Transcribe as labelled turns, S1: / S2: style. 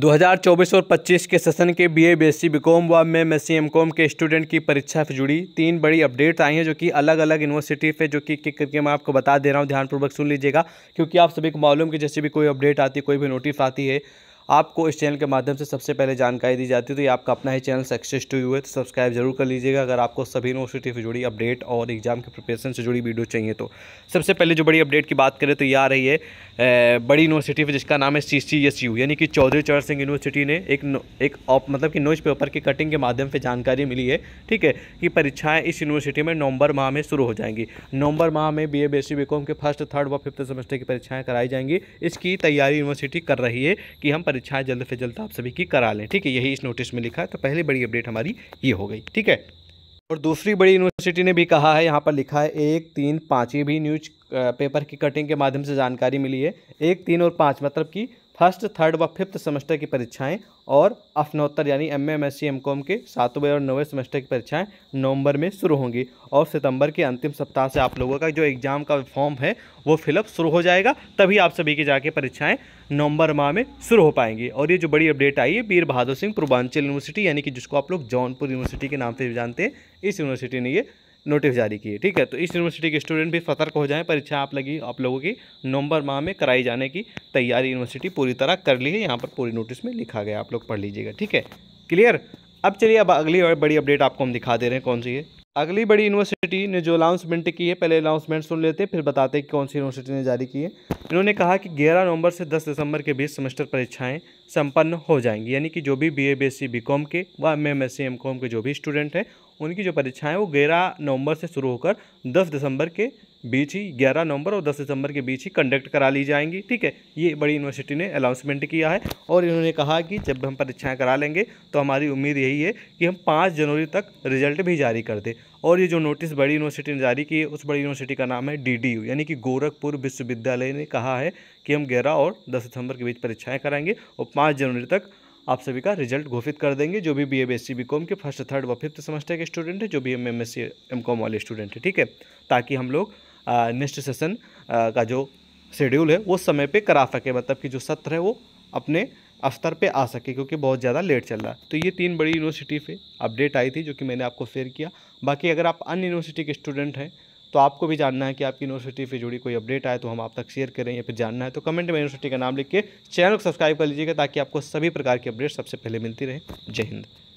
S1: 2024 और 25 के सेशन के बीए, बीएससी, बीकॉम व में में सी एमकॉम के स्टूडेंट की परीक्षा से जुड़ी तीन बड़ी अपडेट आई हैं जो कि अलग अलग यूनिवर्सिटी पे जो कि किक करके मैं आपको बता दे रहा हूँ ध्यानपूर्वक सुन लीजिएगा क्योंकि आप सभी को मालूम कि जैसे भी कोई अपडेट आती है कोई भी नोटिस आती है आपको इस चैनल के माध्यम से सबसे पहले जानकारी दी जाती है तो ये आपका अपना ही चैनल सक्सेस टू यू है तो सब्सक्राइब जरूर कर लीजिएगा अगर आपको सभी यूनिवर्सिटी से जुड़ी अपडेट और एग्जाम की प्रिपरेशन से जुड़ी वीडियो चाहिए तो सबसे पहले जो बड़ी अपडेट की बात करें तो ये आ रही है बड़ी यूनिवर्सिटी जिसका नाम है सी सी एस यू यानी कि चौधरी चरण सिंह यूनिवर्सिटी ने एक एक मतलब कि न्यूज़ पेपर की कटिंग के माध्यम से जानकारी मिली है ठीक है कि परीक्षाएँ इस यूनिवर्सिटी में नवंबर माह में शुरू हो जाएंगी नवंबर माह में बी ए बी एस के फर्स्ट थर्ड व फिफ्थ सेमेस्टर की परीक्षाएँ कराई जाएंगी इसकी तैयारी यूनिवर्सिटी कर रही है कि हम परीक्षा परीक्षाएं जल्द से जल्द आप सभी की करा लें ठीक है यही इस नोटिस में लिखा है तो पहली बड़ी अपडेट हमारी ये हो गई ठीक है और दूसरी बड़ी यूनिवर्सिटी ने भी कहा है यहाँ पर लिखा है एक तीन पाँच ये भी न्यूज पेपर की कटिंग के माध्यम से जानकारी मिली है एक तीन और पाँच मतलब कि फर्स्ट थर्ड व फिफ्थ सेमेस्टर की परीक्षाएं और अफनोत्तर यानी M M S C M com के सातवें और नौवें सेमेस्टर की परीक्षाएं नवंबर में शुरू होंगी और सितंबर के अंतिम सप्ताह से आप लोगों का जो एग्ज़ाम का फॉर्म है वो फिलअप शुरू हो जाएगा तभी आप सभी की जाके परीक्षाएं नवंबर माह में शुरू हो पाएंगी और ये जो बड़ी अपडेट आई है वीर बहादुर सिंह पूर्वांचल यूनिवर्सिटी यानी कि जिसको आप लोग जौनपुर यूनिवर्सिटी के नाम से भी जानते हैं इस यूनिवर्सिटी ने ये नोटिस जारी किए ठीक है तो इस यूनिवर्सिटी के स्टूडेंट भी सतर्क हो जाएं परीक्षा आप लगी आप लोगों की नवंबर माह में कराई जाने की तैयारी यूनिवर्सिटी पूरी तरह कर ली है यहाँ पर पूरी नोटिस में लिखा गया आप लोग पढ़ लीजिएगा ठीक है क्लियर अब चलिए अब अगली और बड़ी अपडेट आपको हम दिखा दे रहे हैं कौन सी है अगली बड़ी यूनिवर्सिटी ने जो अनाउंसमेंट की है पहले अनाउंसमेंट सुन लेते फिर बताते हैं कि कौन सी यूनिवर्सिटी ने जारी की है इन्होंने कहा कि 11 नवंबर से 10 दिसंबर के बीच सेमेस्टर परीक्षाएं संपन्न हो जाएंगी यानी कि जो भी B A B S C B com के व M M S C M com के जो भी स्टूडेंट हैं उनकी जो परीक्षाएं वो ग्यारह नवंबर से शुरू होकर दस दिसंबर के बीच ही ग्यारह नवंबर और दस दिसंबर के बीच ही कंडक्ट करा ली जाएंगी ठीक है ये बड़ी यूनिवर्सिटी ने अनाउंसमेंट किया है और इन्होंने कहा कि जब हम परीक्षाएं करा लेंगे तो हमारी उम्मीद यही है कि हम पाँच जनवरी तक रिजल्ट भी जारी कर दें और ये जो नोटिस बड़ी यूनिवर्सिटी ने जारी की है उस बड़ी यूनिवर्सिटी का नाम है डी यानी कि गोरखपुर विश्वविद्यालय ने कहा है कि हम ग्यारह और दस दिसंबर के बीच परीक्षाएँ कराएंगे और पाँच जनवरी तक आप सभी का रिजल्ट घोषित कर देंगे जो भी B A B S C B com के फर्स्ट थर्ड व फिफ्थ सेमेस्टर के स्टूडेंट है जो भी M M S C M com वाले स्टूडेंट है ठीक है ताकि हम लोग नेक्स्ट सेशन का जो शेड्यूल है वो समय पे करा सके मतलब कि जो सत्र है वो अपने स्तर पे आ सके क्योंकि बहुत ज़्यादा लेट चल रहा है तो ये तीन बड़ी यूनिवर्सिटी पे अपडेट आई थी जो कि मैंने आपको शेयर किया बाकी अगर आप अन्य यूनिवर्सिटी के स्टूडेंट हैं तो आपको भी जानना है कि आपकी यूनिवर्सिटी से जुड़ी कोई अपडेट आए तो हम आप तक शेयर करें या फिर जानना है तो कमेंट में यूनिवर्सिटी का नाम लिख के चैनल को सब्सक्राइब कर लीजिएगा ताकि आपको सभी प्रकार की अपडेट सबसे पहले मिलती रहे जय हिंद